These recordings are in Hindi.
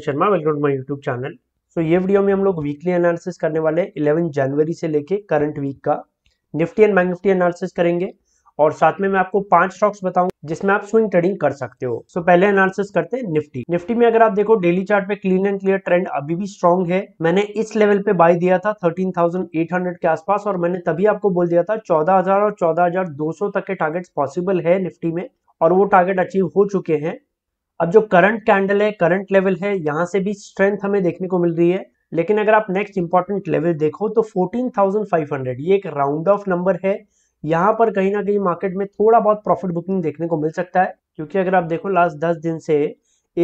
Amit Sharma welcome to my YouTube channel so ये वीडियो में हम लोग वीकली एनालिसिस करने वाले 11 जनवरी से लेके करंट वीक का Nifty and bank Nifty analysis करेंगे और साथ में मैं आपको पांच स्टॉक्स बताऊं जिसमें आप स्विंग ट्रेडिंग कर सकते हो सो so, पहले एनालिसिस करते हैं निफ्टी निफ्टी में अगर आप देखो डेली चार्ट पे क्लीन एंड क्लियर ट्रेंड अभी भी स्ट्रॉन्ग है मैंने इस लेवल पे बाय दिया था 13,800 के आसपास और मैंने तभी आपको बोल दिया था 14,000 और 14,200 तक के टारगेट पॉसिबल है निफ्टी में और वो टारगेट अचीव हो चुके हैं अब जो करंट कैंडल है करंट लेवल है यहाँ से भी स्ट्रेंथ हमें देखने को मिल रही है लेकिन अगर आप नेक्स्ट इंपॉर्टेंट लेवल देखो तो 14,500 ये एक राउंड ऑफ नंबर है यहाँ पर कहीं ना कहीं मार्केट में थोड़ा बहुत प्रॉफिट बुकिंग देखने को मिल सकता है क्योंकि अगर आप देखो लास्ट दस दिन से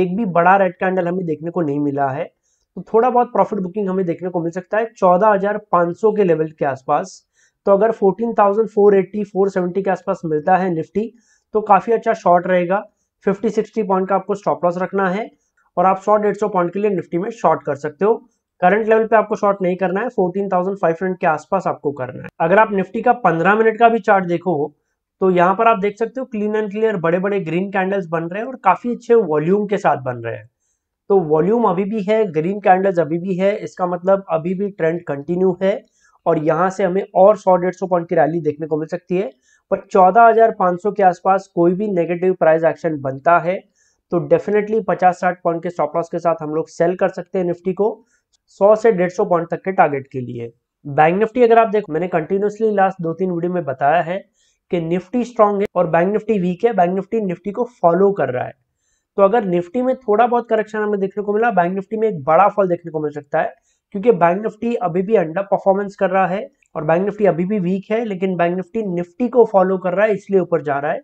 एक भी बड़ा रेड कैंडल हमें देखने को नहीं मिला है तो थोड़ा बहुत प्रॉफिट बुकिंग हमें देखने को मिल सकता है सौ के लेवल के आसपास तो अगर फोर सेवेंटी के आसपास मिलता है निफ्टी तो काफ़ी अच्छा शॉर्ट रहेगा फिफ्टी सिक्सटी पॉइंट का आपको स्टॉप लॉस रखना है और आप शॉर्ट डेढ़ सौ पॉइंट के लिए निफ्टी में शॉर्ट कर सकते हो करंट लेवल पे आपको शॉर्ट नहीं करना है हंड्रेड के आसपास आपको करना है अगर आप निफ्टी का पंद्रह मिनट का भी चार्ट देखो तो यहाँ पर आप देख सकते हो क्लीन एंड क्लियर बड़े बड़े ग्रीन कैंडल्स बन रहे हैं और काफी अच्छे वॉल्यूम के साथ बन रहे हैं तो वॉल्यूम अभी भी है ग्रीन कैंडल्स अभी भी है इसका मतलब अभी भी ट्रेंड कंटिन्यू है और यहाँ से हमें और सौ डेढ़ सौ पॉइंट की रैली देखने को मिल सकती है पर 14,500 के आसपास कोई भी नेगेटिव प्राइस एक्शन बनता है तो डेफिनेटली 50-60 पॉइंट के स्टॉप लॉस के साथ हम लोग सेल कर सकते हैं निफ्टी को 100 से 150 पॉइंट तक के टारगेट के लिए बैंक निफ्टी अगर आप देखो मैंने कंटिन्यूसली लास्ट दो तीन वीडियो में बताया है कि निफ्टी स्ट्रांग है और बैंक निफ्टी वीक है बैंक निफ्टी निफ्टी को फॉलो कर रहा है तो अगर निफ्टी में थोड़ा बहुत करेक्शन हमें देखने को मिला बैंक निफ्टी में एक बड़ा फॉल देखने को मिल सकता है क्योंकि बैंक निफ्टी अभी भी अंडर परफॉर्मेंस कर रहा है और बैंक निफ्टी अभी भी वीक है लेकिन बैंक निफ्टी निफ्टी को फॉलो कर रहा है इसलिए ऊपर जा रहा है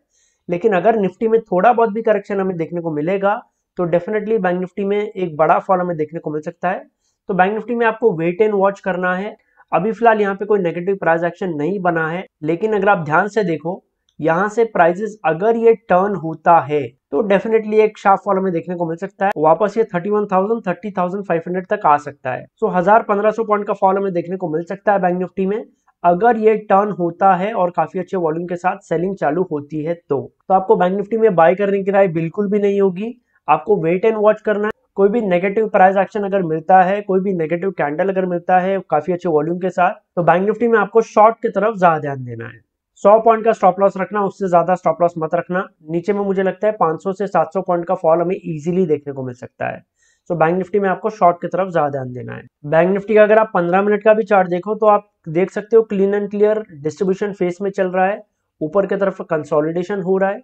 लेकिन अगर निफ्टी में थोड़ा बहुत भी करेक्शन हमें देखने को मिलेगा तो डेफिनेटली बैंक निफ्टी में एक बड़ा फॉल हमें देखने को मिल सकता है तो बैंक निफ्टी में आपको वेट एंड वॉच करना है अभी फिलहाल यहाँ पे कोई नेगेटिव प्राइस एक्शन नहीं बना है लेकिन अगर आप ध्यान से देखो यहाँ से प्राइजेस अगर ये टर्न होता है तो डेफिनेटली एक शार्प फॉल हमें देखने को मिल सकता है वापस ये thirty one thousand thirty thousand five hundred तक आ सकता है सो हजार पंद्रह सौ पॉइंट का फॉल हमें देखने को मिल सकता है बैंक निफ्टी में अगर ये टर्न होता है और काफी अच्छे वॉल्यूम के साथ सेलिंग चालू होती है तो, तो आपको बैंक निफ्टी में बाय करने की राय बिल्कुल भी नहीं होगी आपको वेट एंड वॉच करना है कोई भी नेगेटिव प्राइस एक्शन अगर मिलता है कोई भी नेगेटिव कैंडल अगर मिलता है काफी अच्छे वॉल्यूम के साथ तो बैंक निफ्टी में आपको शॉर्ट की तरफ ज्यादा ध्यान देना है सौ पॉइंट का स्टॉप लॉस रखना उससे ज्यादा स्टॉप लॉस मत रखना नीचे में मुझे लगता है 500 से 700 पॉइंट का फॉल हमें इजीली देखने को मिल सकता है सो बैंक निफ्टी में आपको शॉर्ट की तरफ ज्यादा ध्यान देना है बैंक निफ्टी का अगर आप 15 मिनट का भी चार्ट देखो तो आप देख सकते हो clean and clear distribution phase में चल रहा है ऊपर की तरफ कंसोलिडेशन हो रहा है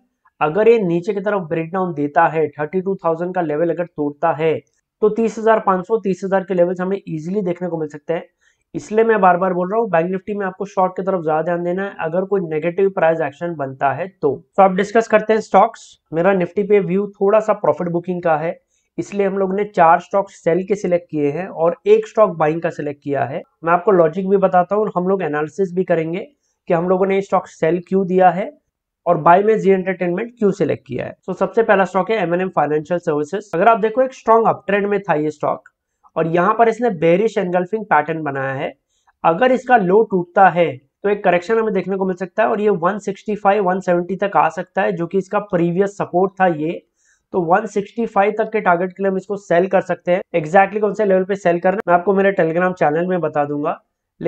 अगर ये नीचे की तरफ ब्रेक डाउन देता है 32,000 का लेवल अगर तोड़ता है तो तीस हजार के लेवल हमें इजिली देखने को मिल सकते हैं इसलिए मैं बार बार बोल रहा हूँ बैंक निफ्टी में आपको शॉर्ट की तरफ ज्यादा ध्यान देना है अगर कोई नेगेटिव प्राइस एक्शन बनता है तो तो आप डिस्कस करते हैं स्टॉक्स मेरा निफ्टी पे व्यू थोड़ा सा प्रॉफिट बुकिंग का है इसलिए हम लोग ने चार स्टॉक सेल के सिलेक्ट किए हैं और एक स्टॉक बाइंग का सिलेक्ट किया है मैं आपको लॉजिक भी बताता हूँ हम लोग एनालिसिस भी करेंगे कि हम लोगों ने स्टॉक सेल क्यों दिया है और बाय में जी एंटरटेनमेंट क्यों सिलेक्ट किया है तो so, सबसे पहला स्टॉक है एम फाइनेंशियल सर्विसेज अगर आप देखो एक स्ट्रॉन्ग अप ट्रेंड में था ये स्टॉक और यहां पर इसने बेरिश एनगल्फिंग पैटर्न बनाया है अगर इसका लो टूटता है तो एक करेक्शन हमें देखने को मिल सकता है और ये 165 170 तक आ सकता है जो कि इसका प्रीवियस सपोर्ट था ये तो 165 तक के टारगेट के लिए हम इसको सेल कर सकते हैं एग्जैक्टली कौन से लेवल पे सेल करना मैं आपको मेरे टेलीग्राम चैनल में बता दूंगा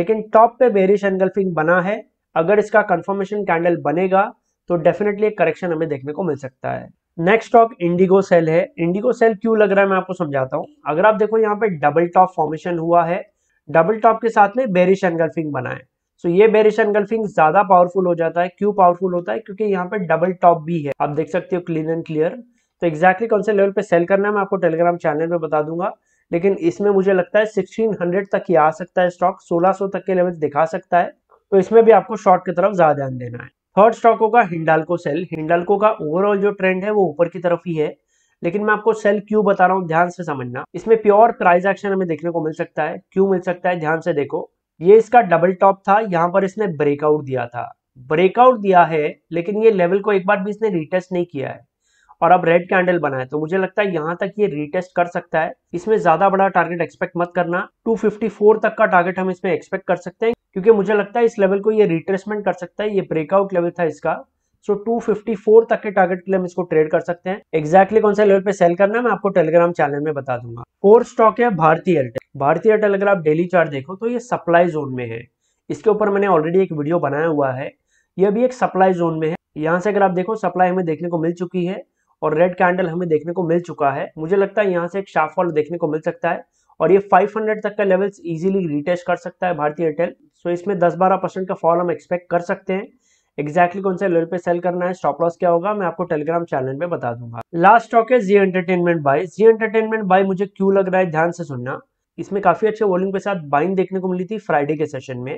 लेकिन टॉप पे बेरिश एनगल्फिंग बना है अगर इसका कंफर्मेशन कैंडल बनेगा तो डेफिनेटली एक करेक्शन हमें देखने को मिल सकता है नेक्स्ट स्टॉक इंडिगो सेल है इंडिगो सेल क्यों लग रहा है मैं आपको समझाता हूँ अगर आप देखो यहाँ पे डबल टॉप फॉर्मेशन हुआ है डबल टॉप के साथ में बेरिश एनगल्फिंग बना है सो ये बेरिश एनगल्फिंग ज्यादा पावरफुल हो जाता है क्यों पावरफुल होता है क्योंकि यहाँ पे डबल टॉप भी है आप देख सकते हो क्लीन एंड क्लियर तो एक्जैक्टली कौन से लेवल पे सेल करना है मैं आपको टेलीग्राम चैनल में बता दूंगा लेकिन इसमें मुझे लगता है 1600 तक ही आ सकता है स्टॉक 1600 तक के लेवल दिखा सकता है तो इसमें भी आपको शॉर्ट की तरफ ज्यादा ध्यान देना है थर्ड स्टॉक होगा हिंडालको सेल हिंडालको का ओवरऑल जो ट्रेंड है वो ऊपर की तरफ ही है लेकिन मैं आपको सेल क्यों बता रहा हूँ ध्यान से समझना इसमें प्योर प्राइस एक्शन हमें देखने को मिल सकता है क्यों मिल सकता है ध्यान से देखो ये इसका डबल टॉप था यहाँ पर इसने ब्रेकआउट दिया था ब्रेकआउट दिया है लेकिन ये लेवल को एक बार भी इसने रिटेस्ट नहीं किया है और अब रेड कैंडल बना है तो मुझे लगता है यहाँ तक ये रिटेस्ट कर सकता है इसमें ज्यादा बड़ा टारगेट एक्सपेक्ट मत करना 254 तक का टारगेट हम इसमें एक्सपेक्ट कर सकते हैं क्योंकि मुझे लगता है इस लेवल को ये रिट्रेसमेंट कर सकता है ये ब्रेकआउट लेवल था इसका सो फिफ्टी फोर तक के टारगेट के लिए हम इसको ट्रेड कर सकते हैं एक्जैक्टली exactly कौन सा लेवल पे सेल करना है मैं आपको टेलीग्राम चैनल में बता दूंगा फोर स्टॉक है भारतीय एयरटेल भारतीय एयरटेल अगर आप डेली चार्ट देखो तो ये सप्लाई जोन में है इसके ऊपर मैंने ऑलरेडी एक वीडियो बनाया हुआ है ये भी एक सप्लाई जोन में है यहाँ से अगर आप देखो सप्लाई हमें देखने को मिल चुकी है और रेड कैंडल हमें देखने को मिल चुका है मुझे लगता है यहाँ से एक शार्प फॉल देखने को मिल सकता है और ये 500 तक का लेवल्स इजीली रिटेस्ट कर सकता है भारतीय एयरटेल सो so, इसमें 10-12 परसेंट का फॉल हम एक्सपेक्ट कर सकते हैं एक्जैक्टली exactly कौन से लेवल पे सेल करना है स्टॉप लॉस क्या होगा मैं आपको टेलीग्राम चैनल में बता दूंगा लास्ट स्टॉक है Zee entertainment buy Zee entertainment buy मुझे क्यों लग रहा है ध्यान से सुनना इसमें काफी अच्छे वॉल्यूम के साथ बाइंग देखने को मिली थी फ्राइडे के सेशन में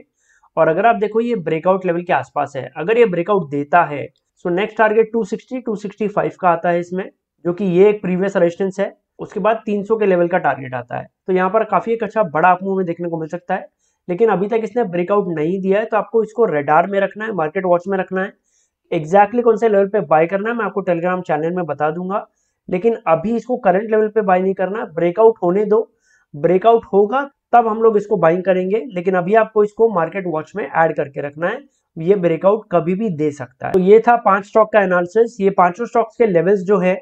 और अगर आप देखो ये ब्रेकआउट लेवल के आसपास है अगर ये ब्रेकआउट देता है so next target two sixty का आता है इसमें जो कि ये एक प्रीवियस रेजिस्टेंस है उसके बाद 300 के लेवल का टारगेट आता है तो यहाँ पर काफी एक अच्छा बड़ा मूव में देखने को मिल सकता है लेकिन अभी तक इसने ब्रेकआउट नहीं दिया है तो आपको इसको रेडार में रखना है मार्केट वॉच में रखना है एग्जैक्टली exactly कौन से लेवल पे बाय करना है मैं आपको टेलीग्राम चैनल में बता दूंगा लेकिन अभी इसको करंट लेवल पे बाय नहीं करना ब्रेकआउट होने दो ब्रेकआउट होगा तब हम लोग इसको बाइंग करेंगे लेकिन अभी आपको इसको मार्केट वॉच में ऐड करके रखना है ये ब्रेकआउट कभी भी दे सकता है तो ये था पांच स्टॉक का एनालिसिस ये पांचों स्टॉक्स के लेवल्स जो है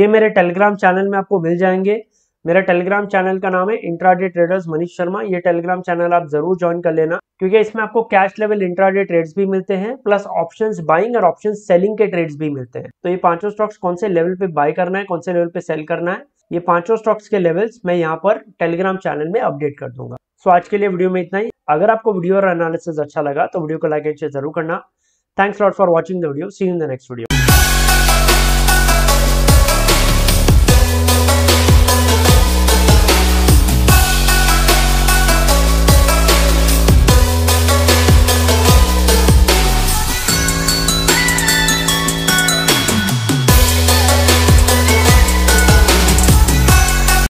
ये मेरे टेलीग्राम चैनल में आपको मिल जाएंगे मेरा टेलीग्राम चैनल का नाम है इंट्राडे ट्रेडर्स मनीष शर्मा ये टेलीग्राम चैनल आप जरूर ज्वाइन कर लेना क्योंकि इसमें आपको कैश लेवल इंट्राडे ट्रेड्स भी मिलते हैं प्लस ऑप्शंस बाइंग और ऑप्शन सेलिंग के ट्रेड्स भी मिलते हैं तो ये पांचों स्टॉक्स कौन से लेवल पे बाय करना है कौन से लेवल पे सेल करना है ये पांचों स्टॉक्स के लेवल्स मैं यहाँ पर टेलीग्राम चैनल में अपडेट कर दूंगा सो आज के लिए वीडियो में इतना ही अगर आपको वीडियो और एनालिसिस अच्छा लगा तो वीडियो को लाइक एंड शेयर जरूर करना thanks lot for watching the video see in the next video